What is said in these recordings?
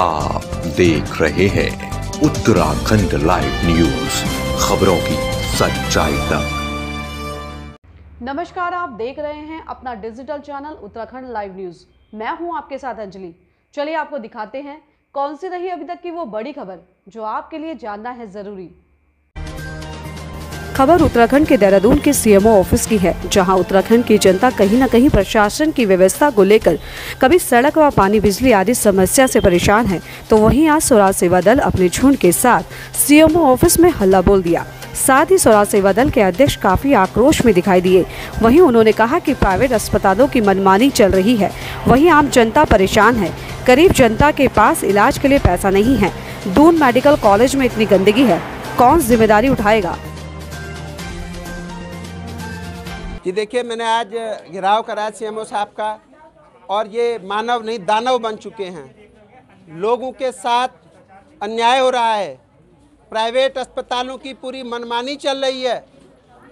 आप देख रहे हैं उत्तराखंड लाइव न्यूज खबरों की सच्चाई तक नमस्कार आप देख रहे हैं अपना digital channel Uttarakhand live news मैं हूं आपके साथ अंजलि चलिए आपको दिखाते हैं कौन सी रही अभी तक की वो बड़ी खबर जो आपके लिए जानना है जरूरी खबर उत्तराखंड के देहरादून के सीएमओ ऑफिस की है जहां उत्तराखंड की जनता कहीं न कहीं प्रशासन की व्यवस्था को लेकर कभी सड़क व पानी बिजली आदि समस्या से परेशान है तो वहीं आज स्वराज सेवा दल अपने झुंड के साथ सीएमओ ऑफिस में हल्ला बोल दिया साथ ही स्वराज सेवा दल के अध्यक्ष काफी आक्रोश में दिखाई दिए वहीं उन्होंने कहा कि प्राइवेट अस्पतालों की मनमानी चल रही है वहीं आम जनता परेशान है गरीब जनता के पास इलाज के लिए पैसा नहीं है दून मेडिकल कॉलेज में इतनी गंदगी है कौन जिम्मेदारी उठाएगा कि देखिए मैंने आज घिराव कराया सी एम साहब का और ये मानव नहीं दानव बन चुके हैं लोगों के साथ अन्याय हो रहा है प्राइवेट अस्पतालों की पूरी मनमानी चल रही है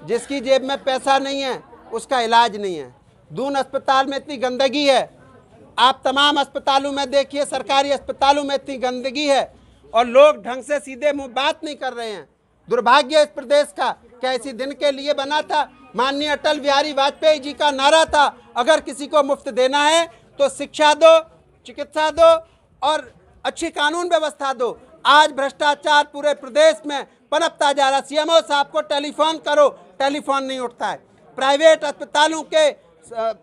जिसकी जेब में पैसा नहीं है उसका इलाज नहीं है दून अस्पताल में इतनी गंदगी है आप तमाम अस्पतालों में देखिए सरकारी अस्पतालों में इतनी गंदगी है और लोग ढंग से सीधे मुँह बात नहीं कर रहे हैं दुर्भाग्य इस प्रदेश का क्या इसी दिन के लिए बना था माननीय अटल बिहारी वाजपेयी जी का नारा था अगर किसी को मुफ्त देना है तो शिक्षा दो चिकित्सा दो और अच्छी कानून व्यवस्था दो आज भ्रष्टाचार पूरे प्रदेश में पनपता जा रहा सीएमओ साहब को टेलीफोन करो टेलीफोन नहीं उठता है प्राइवेट अस्पतालों के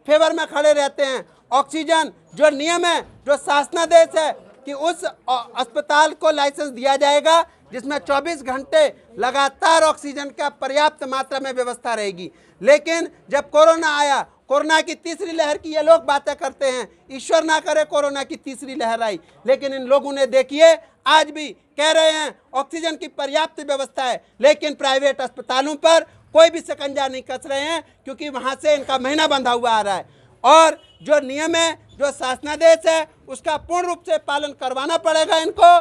फेवर में खड़े रहते हैं ऑक्सीजन जो नियम है जो शासनादेश है कि उस अस्पताल को लाइसेंस दिया जाएगा जिसमें 24 घंटे लगातार ऑक्सीजन का पर्याप्त मात्रा में व्यवस्था रहेगी लेकिन जब कोरोना आया कोरोना की तीसरी लहर की ये लोग बातें करते हैं ईश्वर ना करे कोरोना की तीसरी लहर आई लेकिन इन लोगों ने देखिए आज भी कह रहे हैं ऑक्सीजन की पर्याप्त व्यवस्था है लेकिन प्राइवेट अस्पतालों पर कोई भी शिकंजा नहीं कस रहे हैं क्योंकि वहाँ से इनका महीना बंधा हुआ आ रहा है और जो नियम है जो शासनादेश है उसका पूर्ण रूप से पालन करवाना पड़ेगा इनको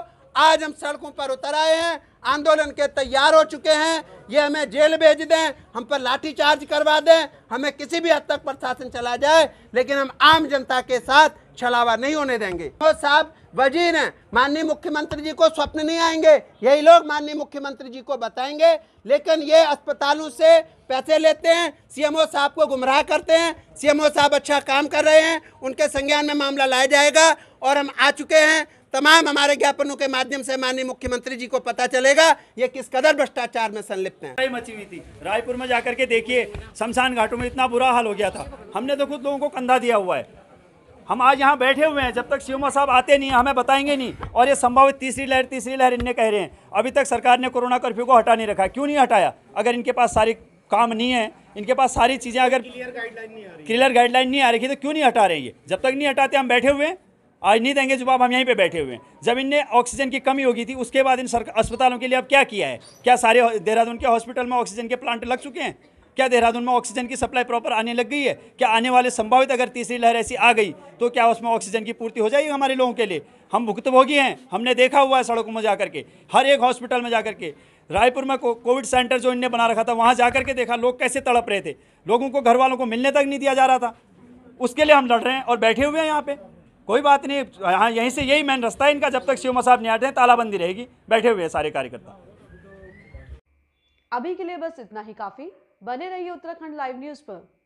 आज हम सड़कों पर उतर आए हैं आंदोलन के तैयार हो चुके हैं ये हमें जेल भेज दें हम पर लाठीचार्ज करवा दें हमें किसी भी हद तक प्रशासन चला जाए लेकिन हम आम जनता के साथ छलावा नहीं होने देंगे तो साहब वजीर हैं माननीय मुख्यमंत्री जी को स्वप्न नहीं आएंगे यही लोग माननीय मुख्यमंत्री जी को बताएंगे लेकिन ये अस्पतालों से पैसे लेते हैं सीएमओ साहब को गुमराह करते हैं सीएमओ साहब अच्छा काम कर रहे हैं उनके संज्ञान में मामला लाया जाएगा और हम आ चुके हैं तमाम हमारे ज्ञापनों के माध्यम से माननीय मुख्यमंत्री जी को पता चलेगा ये किस कदर भ्रष्टाचार में संलिप्त है मची हुई थी रायपुर में जाकर के देखिए शमशान घाटों में इतना बुरा हाल हो गया था हमने तो खुद लोगों को कंधा दिया हुआ है हम आज यहाँ बैठे हुए हैं जब तक शिवमा साहब आते नहीं हमें बताएंगे नहीं और ये संभावित तीसरी लहर तीसरी लहर इनने कह रहे हैं अभी तक सरकार ने कोरोना कर्फ्यू को हटा नहीं रखा क्यों नहीं हटाया अगर इनके पास सारी काम नहीं है इनके पास सारी चीज़ें अगर क्लियर गाइडलाइन नहीं आ रही क्लियर गाइडलाइन नहीं आ रही तो क्यों नहीं हटा रही है जब तक नहीं हटाते हम बैठे हुए हैं आज नहीं देंगे जब आप हम यहीं पे बैठे हुए हैं जब इनने ऑक्सीजन की कमी होगी थी उसके बाद इन सरकार अस्पतालों के लिए अब क्या किया है क्या सारे देहरादून के हॉस्पिटल में ऑक्सीजन के प्लांट लग चुके हैं क्या देहरादून में ऑक्सीजन की सप्लाई प्रॉपर आने लग गई है क्या आने वाले संभावित अगर तीसरी लहर ऐसी आ गई तो क्या उसमें ऑक्सीजन की पूर्ति हो जाएगी हमारे लोगों के लिए हम भुक्तभोगी हैं हमने देखा हुआ है सड़कों में जाकर के हर एक हॉस्पिटल में जाकर के रायपुर में कोविड सेंटर जो इनने बना रखा था वहाँ जाकर के देखा लोग कैसे तड़प रहे थे लोगों को घर वालों को मिलने तक नहीं दिया जा रहा था उसके लिए हम लड़ रहे हैं और बैठे हुए हैं यहाँ पर कोई बात नहीं हाँ यहीं से यही मेन रास्ता है इनका जब तक शिवमा साहब नहीं आते हैं तालाबंदी रहेगी बैठे हुए सारे कार्यकर्ता अभी के लिए बस इतना ही काफ़ी बने रहिए उत्तराखंड लाइव न्यूज़ पर